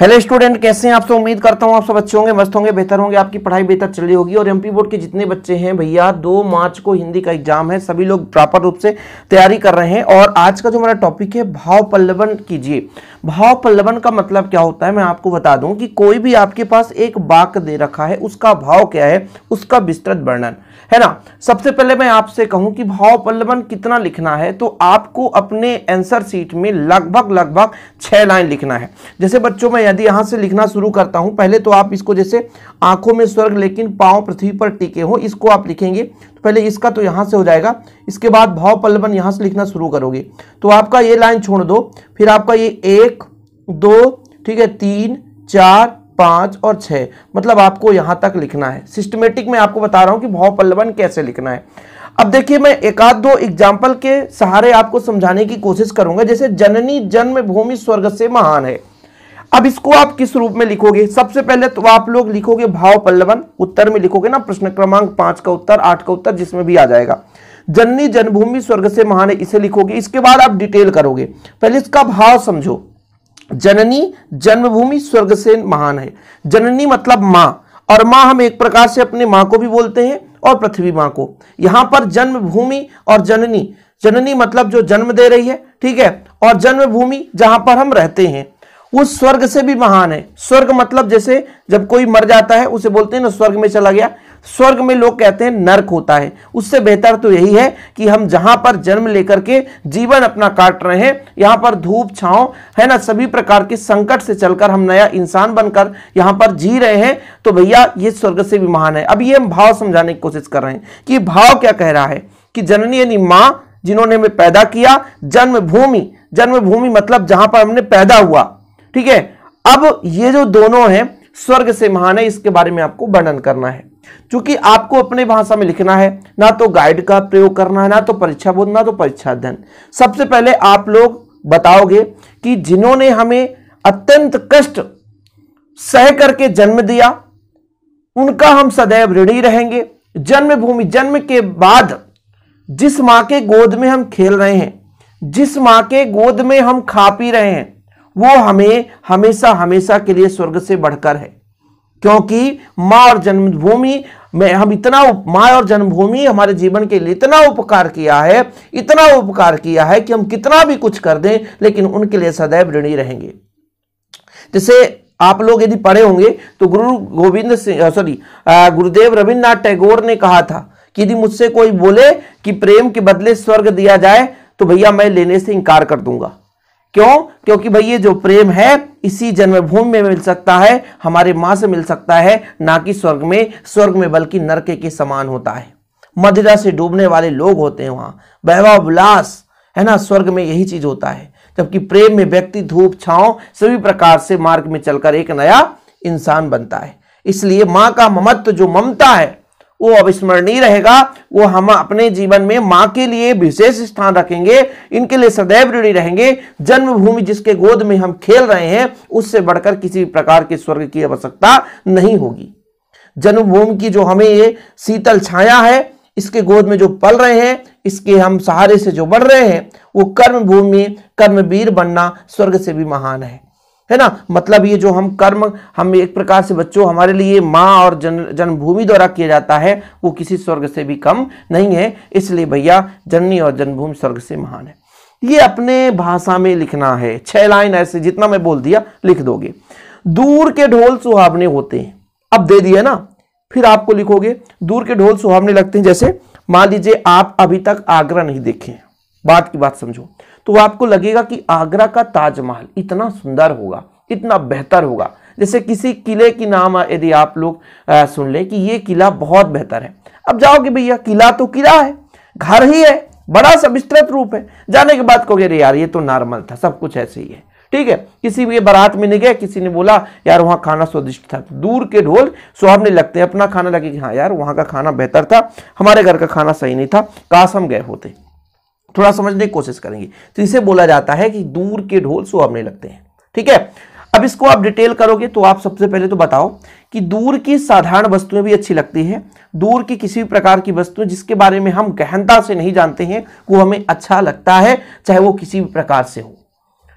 hello student कैसे हैं आप तो उम्मीद करता हूं आप सब अच्छे होंगे मस्त होंगे बेहतर होंगे आपकी पढ़ाई बेहतर चल रही होगी और एमपी बोर्ड के जितने बच्चे हैं भैया दो मार्च को हिंदी का एग्जाम है सभी लोग प्रॉपर रूप से तैयारी कर रहे हैं और आज का जो हमारा टॉपिक है भाव पल्लवन कीजिए भाव पल्लवन का मतलब क्या होता है मैं आपको बता दूं कि कोई भी आपके पास एक वाक दे रखा है उसका भाव क्या है उसका विस्तृत वर्णन है ना सबसे पहले मैं आपसे कहूं कि भाव पल्लवन कितना लिखना है तो आपको अपने आंसर सीट में लगभग लगभग छह लाइन लिखना है जैसे बच्चों में यदि यहां से लिखना शुरू करता हूं पहले तो आप इसको जैसे आंखों में स्वर्ग लेकिन पांव पृथ्वी पर टिके हो इसको आप लिखेंगे तो पहले इसका तो यहां से हो जाएगा इसके बाद भाव पल्लवन यहां से लिखना शुरू करोगे तो आपका ये लाइन छोड़ दो फिर आपका ये एक दो ठीक है तीन चार पांच और छह मतलब आपको यहां तक लिखना है सिस्टमेटिक में आपको बता रहा हूं कि भाव पल्लवन कैसे लिखना है अब देखिए मैं एक आध दो एग्जाम्पल के सहारे आपको समझाने की कोशिश करूंगा जैसे जननी जन्म भूमि स्वर्ग से महान है अब इसको आप किस रूप में लिखोगे सबसे पहले तो आप लोग लिखोगे भाव पल्लवन उत्तर में लिखोगे ना प्रश्न क्रमांक पांच का उत्तर आठ का उत्तर जिसमें भी आ जाएगा जननी जन्मभूमि स्वर्ग से महान इसे लिखोगे इसके बाद आप डिटेल करोगे पहले इसका भाव समझो जननी जन्मभूमि स्वर्ग से महान है जननी मतलब मां और मां हम एक प्रकार से अपने मां को भी बोलते हैं और पृथ्वी मां को यहां पर जन्मभूमि और जननी जननी मतलब जो जन्म दे रही है ठीक है और जन्मभूमि जहां पर हम रहते हैं वो स्वर्ग से भी महान है स्वर्ग मतलब जैसे जब कोई मर जाता है उसे बोलते हैं ना स्वर्ग में चला गया स्वर्ग में लोग कहते हैं नर्क होता है उससे बेहतर तो यही है कि हम जहां पर जन्म लेकर के जीवन अपना काट रहे हैं यहां पर धूप छांव है ना सभी प्रकार के संकट से चलकर हम नया इंसान बनकर यहां पर जी रहे हैं तो भैया ये स्वर्ग से भी महान है अब ये हम भाव समझाने की कोशिश कर रहे हैं कि भाव क्या कह रहा है कि जननी यानी मां जिन्होंने हमें पैदा किया जन्मभूमि जन्मभूमि मतलब जहां पर हमने पैदा हुआ ठीक है अब ये जो दोनों हैं स्वर्ग से महान है इसके बारे में आपको वर्णन करना है क्योंकि आपको अपने भाषा में लिखना है ना तो गाइड का प्रयोग करना है ना तो परीक्षा बोध ना तो परीक्षा अध्ययन सबसे पहले आप लोग बताओगे कि जिन्होंने हमें अत्यंत कष्ट सह करके जन्म दिया उनका हम सदैव ऋणी रहेंगे जन्मभूमि जन्म के बाद जिस मां के गोद में हम खेल रहे हैं जिस मां के गोद में हम खा पी रहे हैं वो हमें हमेशा हमेशा के लिए स्वर्ग से बढ़कर है क्योंकि माँ और जन्मभूमि में हम इतना माँ और जन्मभूमि हमारे जीवन के लिए इतना उपकार किया है इतना उपकार किया है कि हम कितना भी कुछ कर दें लेकिन उनके लिए सदैव ऋणी रहेंगे जैसे आप लोग यदि पढ़े होंगे तो गुरु गोविंद सिंह सॉरी गुरुदेव रविन्द्रनाथ टैगोर ने कहा था कि यदि मुझसे कोई बोले कि प्रेम के बदले स्वर्ग दिया जाए तो भैया मैं लेने से इनकार कर दूंगा क्यों क्योंकि भाई ये जो प्रेम है इसी जन्मभूमि में मिल सकता है हमारे माँ से मिल सकता है ना कि स्वर्ग में स्वर्ग में बल्कि नरके के समान होता है मदिरा से डूबने वाले लोग होते हैं वहां वैभव उल्लास है ना स्वर्ग में यही चीज होता है जबकि प्रेम में व्यक्ति धूप छाव सभी प्रकार से मार्ग में चलकर एक नया इंसान बनता है इसलिए माँ का ममत्व जो ममता है वो अविस्मरणीय रहेगा वो हम अपने जीवन में माँ के लिए विशेष स्थान रखेंगे इनके लिए सदैव ऋणी रहेंगे जन्मभूमि जिसके गोद में हम खेल रहे हैं उससे बढ़कर किसी प्रकार के स्वर्ग की आवश्यकता नहीं होगी जन्मभूमि की जो हमें ये शीतल छाया है इसके गोद में जो पल रहे हैं इसके हम सहारे से जो बढ़ रहे हैं वो कर्म भूमि कर्मवीर बनना स्वर्ग से भी महान है है ना मतलब ये जो हम कर्म हम एक प्रकार से बच्चों हमारे लिए माँ और जन जन्मभूमि द्वारा किया जाता है वो किसी स्वर्ग से भी कम नहीं है इसलिए भैया जननी और जन्मभूमि स्वर्ग से महान है ये अपने भाषा में लिखना है छह लाइन ऐसे जितना मैं बोल दिया लिख दोगे दूर के ढोल सुहावने होते हैं अब दे दिया ना फिर आपको लिखोगे दूर के ढोल सुहावने लगते हैं जैसे मान लीजिए आप अभी तक आगरा नहीं देखे बात की बात समझो तो आपको लगेगा कि आगरा का ताजमहल इतना सुंदर होगा इतना बेहतर होगा जैसे किसी किले की नाम यदि आप लोग आ, सुन ले कि ये किला बहुत बेहतर है अब जाओगे भैया किला तो किला है घर ही है बड़ा सा विस्तृत रूप है जाने के बाद कहोगे अरे यार ये तो नॉर्मल था सब कुछ ऐसे ही है ठीक है किसी भी बारात में नहीं गए किसी ने बोला यार वहाँ खाना स्वादिष्ट था तो दूर के ढोल सुहावने लगते हैं अपना खाना लगे कि हाँ यार वहाँ का खाना बेहतर था हमारे घर का खाना सही नहीं था काश हम गए होते थोड़ा समझने की कोशिश करेंगे तो इसे बोला जाता है कि दूर के ढोल सुहावने लगते हैं ठीक है अब इसको आप डिटेल करोगे तो आप सबसे पहले तो बताओ कि दूर की साधारण वस्तुएं भी अच्छी लगती है दूर की किसी भी प्रकार की वस्तुएं जिसके बारे में हम गहनता से नहीं जानते हैं वो हमें अच्छा लगता है चाहे वो किसी भी प्रकार से हो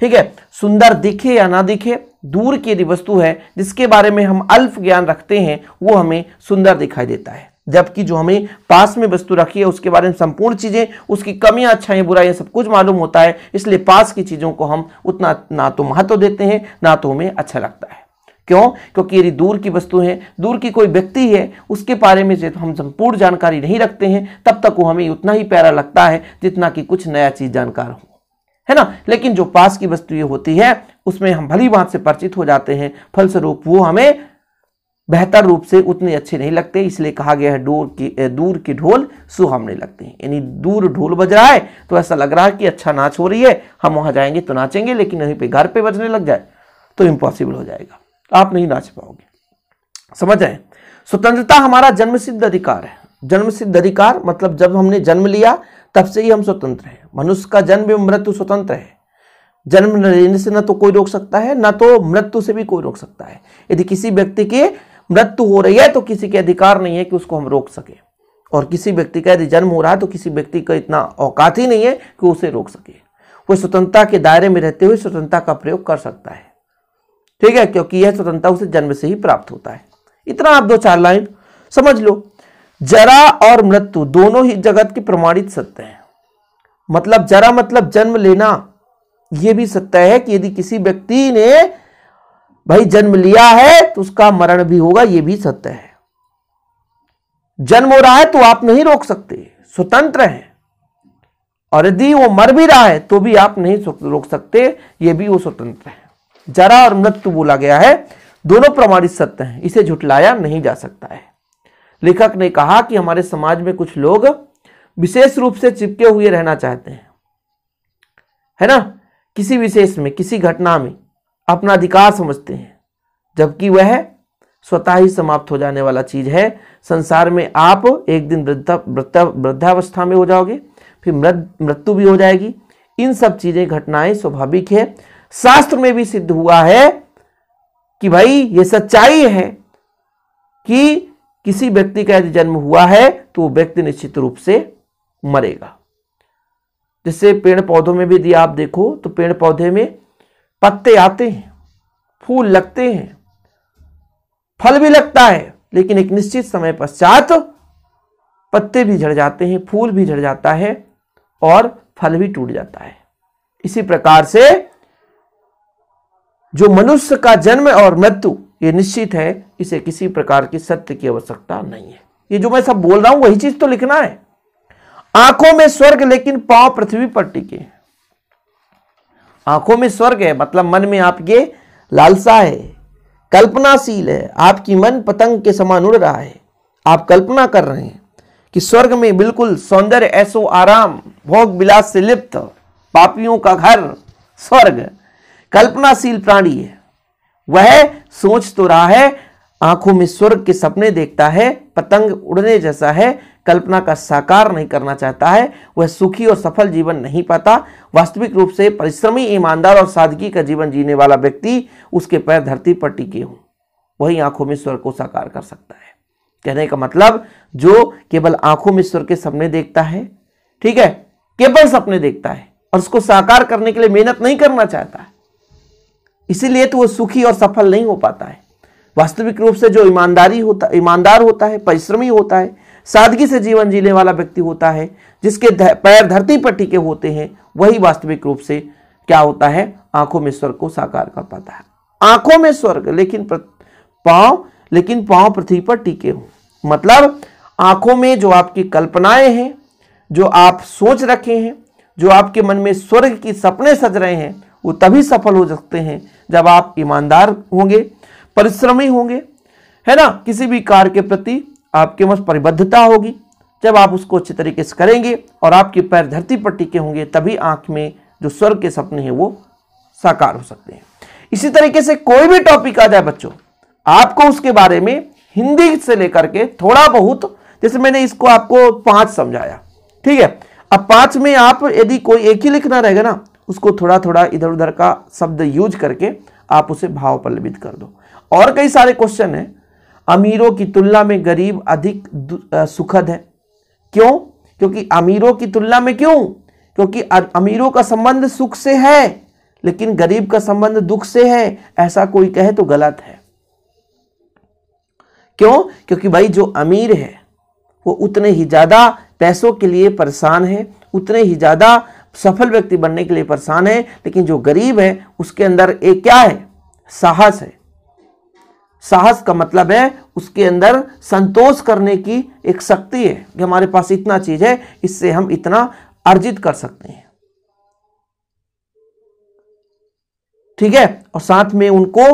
ठीक है सुंदर दिखे या ना दिखे दूर की यदि वस्तु है जिसके बारे में हम अल्प ज्ञान रखते हैं वो हमें सुंदर दिखाई देता है जबकि जो हमें पास में वस्तु रखी है उसके बारे में संपूर्ण चीज़ें उसकी कमियां अच्छाएं बुराइयां सब कुछ मालूम होता है इसलिए पास की चीज़ों को हम उतना ना तो महत्व देते हैं ना तो हमें अच्छा लगता है क्यों क्योंकि यदि दूर की वस्तु है दूर की कोई व्यक्ति है उसके बारे में जब हम संपूर्ण जानकारी नहीं रखते हैं तब तक वो हमें उतना ही प्यारा लगता है जितना कि कुछ नया चीज़ जानकार हो है ना लेकिन जो पास की वस्तु ये होती है उसमें हम भली बात से परिचित हो जाते हैं फलस्वरूप वो हमें बेहतर रूप से उतने अच्छे नहीं लगते इसलिए कहा गया है डोर की दूर की ढोल सुहामने लगते हैं यानी दूर ढोल बज रहा है तो ऐसा लग रहा है कि अच्छा नाच हो रही है हम वहाँ जाएंगे तो नाचेंगे लेकिन यहीं पर घर पर बजने लग जाए तो इम्पॉसिबल हो जाएगा आप नहीं नाच पाओगे समझ रहे स्वतंत्रता हमारा जन्म अधिकार है जन्म अधिकार मतलब जब हमने जन्म लिया तब से ही हम स्वतंत्र हैं मनुष्य का जन्म एवं मृत्यु स्वतंत्र है जन्म लेने से न तो कोई रोक सकता है न तो मृत्यु से भी कोई रोक सकता है यदि किसी व्यक्ति के मृत्यु हो रही है तो किसी के अधिकार नहीं है कि उसको हम रोक सके और किसी व्यक्ति का यदि जन्म हो रहा है तो किसी व्यक्ति का इतना औकात ही नहीं है कि उसे रोक सके वो स्वतंत्रता के दायरे में रहते हुए स्वतंत्रता का प्रयोग कर सकता है ठीक है क्योंकि यह स्वतंत्रता उसे जन्म से ही प्राप्त होता है इतना आप दो चार लाइन समझ लो जरा और मृत्यु दोनों ही जगत की प्रमाणित सत्य हैं मतलब जरा मतलब जन्म लेना यह भी सत्य है कि यदि किसी व्यक्ति ने भाई जन्म लिया है तो उसका मरण भी होगा ये भी सत्य है जन्म हो रहा है तो आप नहीं रोक सकते स्वतंत्र हैं और यदि वो मर भी रहा है तो भी आप नहीं रोक सकते ये भी वो स्वतंत्र है जरा और मृत्यु बोला गया है दोनों प्रमाणित सत्य हैं इसे झुटलाया नहीं जा सकता है लेखक ने कहा कि हमारे समाज में कुछ लोग विशेष रूप से चिपके हुए रहना चाहते हैं है ना किसी विशेष में किसी घटना में अपना अधिकार समझते हैं जबकि वह स्वतः ही समाप्त हो जाने वाला चीज है संसार में आप एक दिन वृद्धा वृद्धावस्था में हो जाओगे फिर मृत्यु भी हो जाएगी इन सब चीजें घटनाएं स्वाभाविक है शास्त्र में भी सिद्ध हुआ है कि भाई यह सच्चाई है कि किसी व्यक्ति का यदि जन्म हुआ है तो वह व्यक्ति निश्चित रूप से मरेगा जैसे पेड़ पौधों में भी यदि आप देखो तो पेड़ पौधे में पत्ते आते हैं फूल लगते हैं फल भी लगता है लेकिन एक निश्चित समय पश्चात पत्ते भी झड़ जाते हैं फूल भी झड़ जाता है और फल भी टूट जाता है इसी प्रकार से जो मनुष्य का जन्म और मृत्यु ये निश्चित है इसे किसी प्रकार की सत्य की आवश्यकता नहीं है ये जो मैं सब बोल रहा हूं वही चीज तो लिखना है आंखों में स्वर्ग लेकिन पांव पृथ्वी पर टिके हैं आंखों में स्वर्ग है मतलब मन में आपके लालसा है कल्पनाशील है आपकी मन पतंग के समान उड़ रहा है आप कल्पना कर रहे हैं कि स्वर्ग में बिल्कुल सौंदर्य ऐसो आराम भोग विलास से लिप्त पापियों का घर स्वर्ग कल्पनाशील प्राणी है वह सोच तो रहा है आंखों में स्वर्ग के सपने देखता है पतंग उड़ने जैसा है कल्पना का साकार नहीं करना चाहता है वह सुखी और सफल जीवन नहीं पाता वास्तविक रूप से परिश्रमी ईमानदार और सादगी का जीवन जीने वाला व्यक्ति उसके पैर धरती पर टिके हों वही आंखों में स्वर को साकार कर सकता है कहने का मतलब जो केवल आंखों में स्वर के सपने देखता है ठीक है केवल सपने देखता है और उसको साकार करने के लिए मेहनत नहीं करना चाहता इसीलिए तो वह सुखी और सफल नहीं हो पाता है वास्तविक रूप से जो ईमानदारी होता ईमानदार होता है परिश्रमी होता है सादगी से जीवन जीने वाला व्यक्ति होता है जिसके पैर धरती पर टिके होते हैं वही वास्तविक रूप से क्या होता है आंखों में स्वर्ग को साकार कर पाता है आंखों में स्वर्ग लेकिन पांव लेकिन पांव पृथ्वी पर टिके हों मतलब आंखों में जो आपकी कल्पनाएं हैं जो आप सोच रखे हैं जो आपके मन में स्वर्ग की सपने सज रहे हैं वो तभी सफल हो सकते हैं जब आप ईमानदार होंगे परिश्रमी होंगे है ना किसी भी कार्य के प्रति आपके मन परिबद्धता होगी जब आप उसको अच्छे तरीके से करेंगे और आपके पैर धरती पर टिके होंगे तभी आंख में जो स्वर्ग के सपने हैं वो साकार हो सकते हैं इसी तरीके से कोई भी टॉपिक आ जाए बच्चों आपको उसके बारे में हिंदी से लेकर के थोड़ा बहुत जैसे मैंने इसको आपको पांच समझाया ठीक है अब पांच में आप यदि कोई एक ही लिखना रहेगा ना उसको थोड़ा थोड़ा इधर उधर का शब्द यूज करके आप उसे भाव पल्लवित कर दो और कई सारे क्वेश्चन हैं अमीरों की तुलना में गरीब अधिक सुखद है क्यों क्योंकि अमीरों की तुलना में क्यों क्योंकि अमीरों का संबंध सुख से है लेकिन गरीब का संबंध दुख से है ऐसा कोई कहे तो गलत है क्यों क्योंकि भाई जो अमीर है वो उतने ही ज़्यादा पैसों के लिए परेशान है उतने ही ज़्यादा सफल व्यक्ति बनने के लिए परेशान है लेकिन जो गरीब है उसके अंदर एक क्या है साहस है साहस का मतलब है उसके अंदर संतोष करने की एक शक्ति है कि हमारे पास इतना चीज है इससे हम इतना अर्जित कर सकते हैं ठीक है और साथ में उनको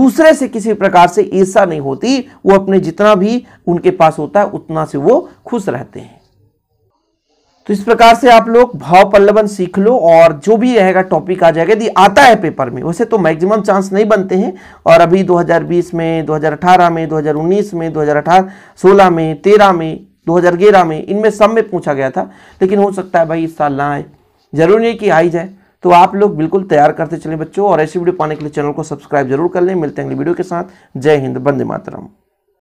दूसरे से किसी प्रकार से ईर्षा नहीं होती वो अपने जितना भी उनके पास होता है उतना से वो खुश रहते हैं तो इस प्रकार से आप लोग भाव पल्लवन सीख लो और जो भी रहेगा टॉपिक आ जाएगा यदि आता है पेपर में वैसे तो मैक्सिमम चांस नहीं बनते हैं और अभी 2020 में 2018 में 2019 में 2018 सोलह में 13 में 2011 में इनमें सब में पूछा गया था लेकिन हो सकता है भाई इस साल ना आए जरूरी नहीं कि आई जाए तो आप लोग बिल्कुल तैयार करते चले बच्चों और ऐसी वीडियो पाने के लिए चैनल को सब्सक्राइब जरूर कर लें मिलते हैं अगली वीडियो के साथ जय हिंद बंदे मातरम